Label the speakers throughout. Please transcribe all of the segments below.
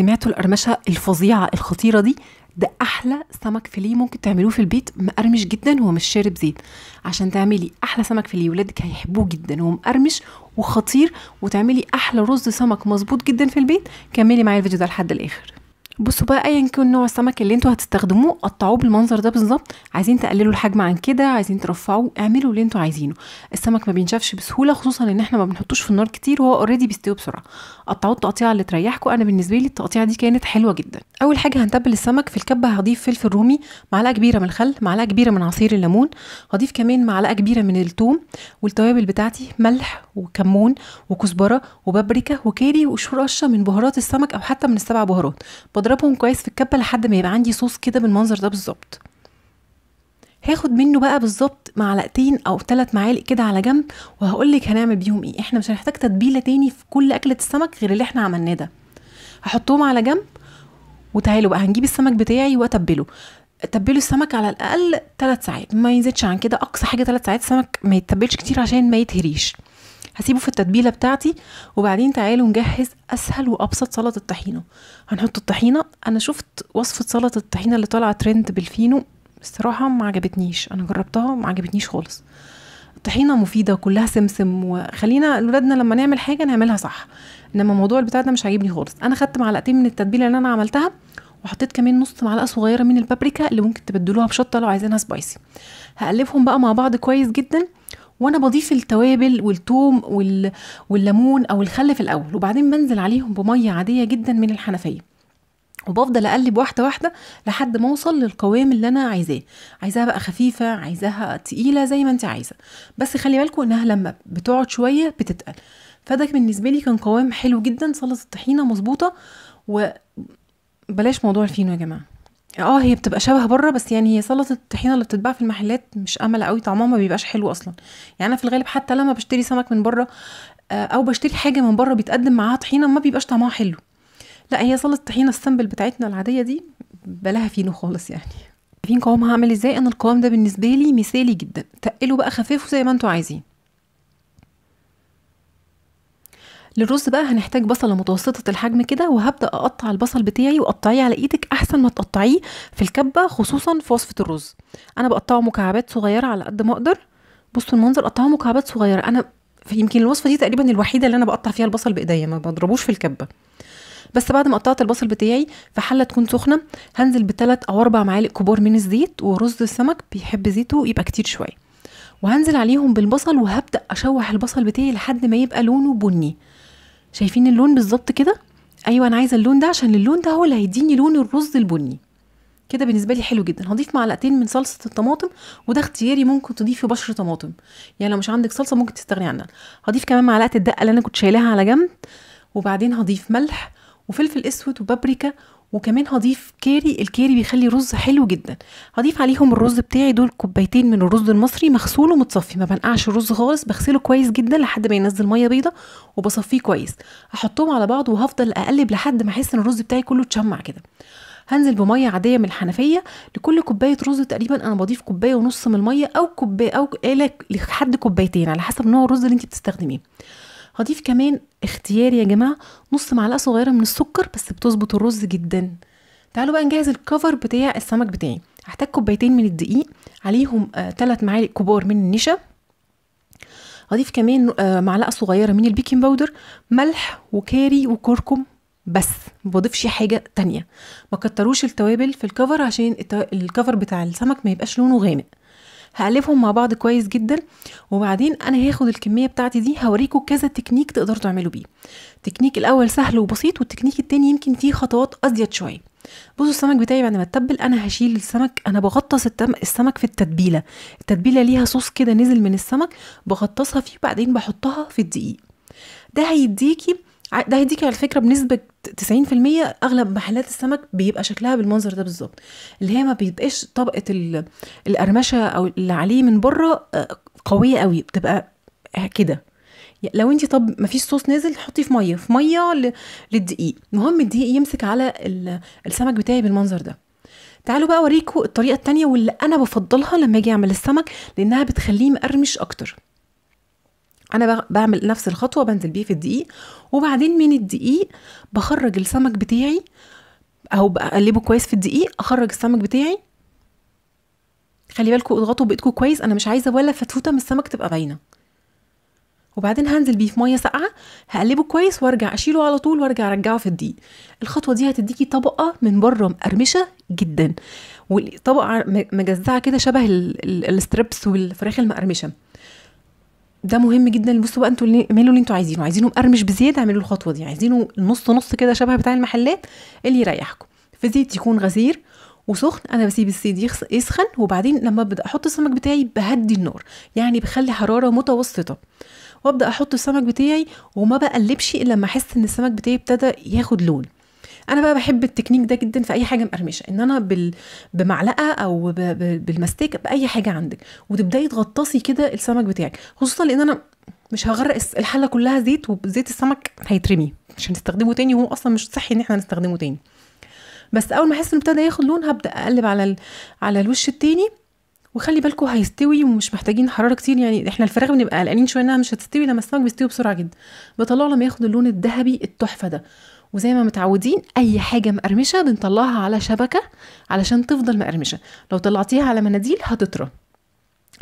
Speaker 1: سمعتوا القرمشه الفظيعه الخطيره دي ده احلى سمك فيليه ممكن تعملوه في البيت مقرمش جدا ومش شارب زيت عشان تعملي احلى سمك فيليه ولادك هيحبوه جدا ومقرمش وخطير وتعملي احلى رز سمك مظبوط جدا في البيت كملي معايا الفيديو ده لحد الاخر بصوا بقى ايا كان نوع السمك اللي انتوا هتستخدموه قطعوه بالمنظر ده بالظبط عايزين تقللوا الحجم عن كده عايزين ترفعوه اعملوا اللي انتوا عايزينه السمك ما بينشفش بسهوله خصوصا ان احنا ما بنحطوش في النار كتير وهو اوريدي بيستوي بسرعه قطعوه التقطيعه اللي تريحكم انا بالنسبه لي التقطيعه دي كانت حلوه جدا اول حاجه هنتبل السمك في الكبه هضيف فلفل رومي معلقه كبيره من الخل معلقه كبيره من عصير الليمون هضيف كمان معلقه كبيره من الثوم والتوابل بتاعتي ملح وكمون وكزبره وبابريكا وكاري وشرشه قشه من بهارات السمك او حتى من السبع بهارات هضربهم كويس في الكبه لحد ما يبقى عندي صوص كده بالمنظر ده بالظبط هاخد منه بقى بالظبط معلقتين او ثلاث معالق كده على جنب وهقولك هنعمل بيهم ايه احنا مش هنحتاج تتبيله تاني في كل اكله السمك غير اللي احنا عملناه ده هحطهم على جنب وتعالوا بقى هنجيب السمك بتاعي واتبله تبلوا السمك على الاقل ثلاث ساعات ما يزيدش عن كده اقصى حاجه ثلاث ساعات السمك ما يتبلش كتير عشان ما يتهريش هسيبه في التتبيله بتاعتي وبعدين تعالوا نجهز اسهل وابسط سلطه الطحينه هنحط الطحينه انا شفت وصفه سلطه الطحينه اللي طالعه ترند بالفينو الصراحه ما عجبتنيش انا جربتها ما عجبتنيش خالص الطحينه مفيده وكلها سمسم وخلينا ولادنا لما نعمل حاجه نعملها صح انما موضوع البتاع ده مش عاجبني خالص انا خدت معلقتين من التتبيله اللي انا عملتها وحطيت كمان نص معلقه صغيره من البابريكا اللي ممكن تبدلوها بشطه لو عايزينها سبايسي هقلبهم بقى مع بعض كويس جدا وانا بضيف التوابل والثوم وال... والليمون او الخل في الاول وبعدين بنزل عليهم بميه عاديه جدا من الحنفيه وبفضل اقلب واحده واحده لحد ما اوصل للقوام اللي انا عايزاه عايزاها بقى خفيفه عايزاها تقيله زي ما انت عايزه بس خلي بالكم انها لما بتقعد شويه بتتقل فده بالنسبه لي كان قوام حلو جدا سلطه الطحينه مظبوطه وبلاش موضوع الفينو يا جماعه اه هي بتبقى شبه بره بس يعني هي سلطه الطحينه اللي بتتباع في المحلات مش امل قوي طعمها ما بيبقاش حلو اصلا يعني انا في الغالب حتى لما بشتري سمك من بره آه، او بشتري حاجه من بره بيتقدم معاها طحينه ما بيبقاش طعمها حلو لا هي سلطه الطحينه السمبل بتاعتنا العاديه دي بلاها فينو خالص يعني فين قوامها هعمل ازاي انا القوام ده بالنسبه لي مثالي جدا تقلوا بقى خفيفه زي ما انتوا عايزين للرز بقى هنحتاج بصله متوسطه الحجم كده وهبدا اقطع البصل بتاعي وقطعيه على ايدك احسن ما تقطعيه في الكبه خصوصا في وصفه الرز انا بقطعه مكعبات صغيره على قد ما اقدر بصوا المنظر قطعه مكعبات صغيره انا يمكن الوصفه دي تقريبا الوحيده اللي انا بقطع فيها البصل بايديا ما بضربوش في الكبه بس بعد ما قطعت البصل بتاعي في حله تكون سخنه هنزل بثلاث او اربع معالق كبار من الزيت ورز السمك بيحب زيته يبقى كتير شويه وهنزل عليهم بالبصل وهبدا اشوح البصل بتاعي لحد ما يبقى لونه بني شايفين اللون بالظبط كده ايوه انا عايزه اللون ده عشان اللون ده هو اللي هيديني لون الرز البني كده بالنسبه لي حلو جدا هضيف معلقتين من صلصه الطماطم وده اختياري ممكن تضيفي بشر طماطم يعني لو مش عندك صلصه ممكن تستغني عنها هضيف كمان معلقه الدقه اللي انا كنت شايلاها على جنب وبعدين هضيف ملح وفلفل اسود وبابريكا وكمان هضيف كاري الكاري بيخلي رز حلو جدا هضيف عليهم الرز بتاعي دول كوبايتين من الرز المصري مغسول ومتصفي ما بنقعش الرز خالص بغسله كويس جدا لحد ما ينزل ميه بيضه وبصفيه كويس احطهم على بعض وهفضل اقلب لحد ما احس ان الرز بتاعي كله اتشمع كده هنزل بميه عاديه من الحنفيه لكل كوبايه رز تقريبا انا بضيف كوبايه ونص من الميه او كوبايه او لحد كوبايتين على حسب نوع الرز اللي انت بتستخدميه هضيف كمان اختياري يا جماعه نص معلقه صغيره من السكر بس بتظبط الرز جدا تعالوا بقى نجهز الكفر بتاع السمك بتاعي هحتاج كوبايتين من الدقيق عليهم ثلاث آه معالق كبار من النشا هضيف كمان آه معلقه صغيره من البيكنج باودر ملح وكاري وكركم بس بضيفش حاجه تانية ما كتروش التوابل في الكفر عشان الكفر بتاع السمك ما يبقاش لونه غامق هقلبهم مع بعض كويس جدا وبعدين انا هاخد الكميه بتاعتي دي هوريكم كذا تكنيك تقدروا تعملوا بيه التكنيك الاول سهل وبسيط والتكنيك التاني يمكن فيه خطوات ازيد شويه بصوا السمك بتاعي بعد ما اتبل انا هشيل السمك انا بغطس التم... السمك في التتبيله التتبيله ليها صوص كده نزل من السمك بغطسها فيه وبعدين بحطها في الدقيق ده هيديكي ده هيديك على فكره بنسبه 90% اغلب محلات السمك بيبقى شكلها بالمنظر ده بالظبط اللي هي ما بيبقاش طبقه القرمشه او اللي عليه من بره آه، قويه قوي بتبقى كده لو انت طب ما فيش صوص نازل حطيه في ميه في ميه للدقيق المهم الدقيق يمسك على السمك بتاعي بالمنظر ده تعالوا بقى اوريكم الطريقه التانية واللي انا بفضلها لما اجي اعمل السمك لانها بتخليه مقرمش اكتر انا بعمل نفس الخطوه بنزل بيه في الدقيق وبعدين من الدقيق بخرج السمك بتاعي او بقلبه كويس في الدقيق اخرج السمك بتاعي خلي بالكم اضغطوا بايدكم كويس انا مش عايزه ولا فتفوته من السمك تبقى باينه وبعدين هنزل بيه في ميه ساقعه هقلبه كويس وارجع اشيله على طول وارجع ارجعه في الدقيق الخطوه دي هتديكي طبقه من بره مقرمشه جدا والطبقه مجزعه كده شبه الستريبس والفراخ المقرمشه ده مهم جدا بصوا بقى انتوا اعملوا اللي انتوا عايزينه عايزينه مقرمش بزياده اعملوا الخطوه دي عايزينه نص نص كده شبه بتاع المحلات اللي يريحكم في زيت يكون غزير وسخن انا بسيب الزيت يسخن وبعدين لما ابدا احط السمك بتاعي بهدي النار يعني بخلي حراره متوسطه وابدا احط السمك بتاعي وما بقلبش الا لما احس ان السمك بتاعي ابتدى ياخد لون انا بقى بحب التكنيك ده جدا في اي حاجه مقرمشه ان انا بال... بمعلقه او ب... ب... بالمستيك باي حاجه عندك وتبداي تغطسي كده السمك بتاعك خصوصا لان انا مش هغرق الحله كلها زيت وزيت السمك هيترمي مش هنستخدمه تاني وهو اصلا مش صحي ان احنا نستخدمه تاني بس اول ما احس انه ابتدى ياخد لون هبدا اقلب على ال... على الوش التاني وخلي بالكم هيستوي ومش محتاجين حراره كتير يعني احنا الفراخ بنبقى قلقانين شويه انها مش هتستوي لما السمك بيستوي بسرعه جدا بطلعه لما ياخد اللون الذهبي التحفه ده وزي ما متعودين اي حاجه مقرمشه بنطلعها على شبكه علشان تفضل مقرمشه لو طلعتيها على مناديل هتطرى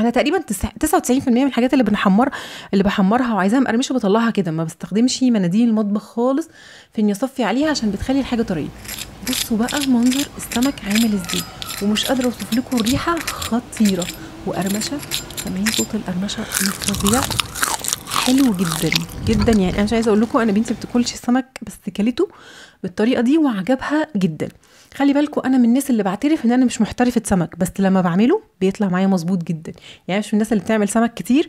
Speaker 1: انا تقريبا 99% من الحاجات اللي بنحمر اللي بحمرها وعايزاها مقرمشه بطلعها كده ما بستخدمش مناديل المطبخ خالص في اني اصفي عليها عشان بتخلي الحاجه طريه بصوا بقى منظر السمك عامل ازاي ومش قادره اوصف لكم الريحه خطيره وقرمشه كمان صوت القرمشه مش فظيع حلو جدا جدا يعني انا مش عايزه اقول لكم انا بنتي بتاكلش السمك بس كلته بالطريقه دي وعجبها جدا خلي بالكم انا من الناس اللي بعترف ان انا مش محترفه سمك بس لما بعمله بيطلع معايا مظبوط جدا يعني مش من الناس اللي بتعمل سمك كتير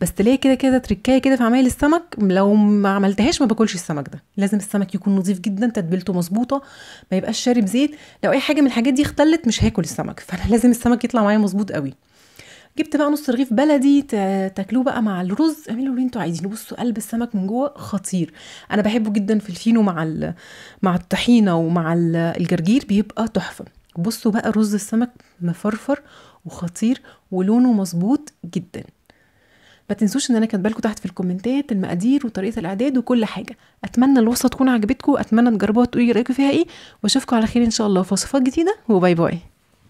Speaker 1: بس تلاقي كده كده تركايه كده في عمايل السمك لو ما عملتهاش ما باكلش السمك ده لازم السمك يكون نظيف جدا تتبيلته مظبوطه ما يبقاش شارب زيت لو اي حاجه من الحاجات دي اختلت مش هاكل السمك فانا لازم السمك يطلع معايا مظبوط قوي جبت بقى نص رغيف بلدي تاكلوه بقى مع الرز اعملوا اللي انتوا عايزينه بصوا قلب السمك من جوه خطير انا بحبه جدا في الفينو مع مع الطحينه ومع الجرجير بيبقى تحفه بصوا بقى رز السمك مفرفر وخطير ولونه مظبوط جدا ما تنسوش ان انا كاتبه لكم تحت في الكومنتات المقادير وطريقه الاعداد وكل حاجه اتمنى الوصفه تكون عجبتكم اتمنى تجربوها تقولي رايكم فيها ايه واشوفكم على خير ان شاء الله في وصفات جديده وباي باي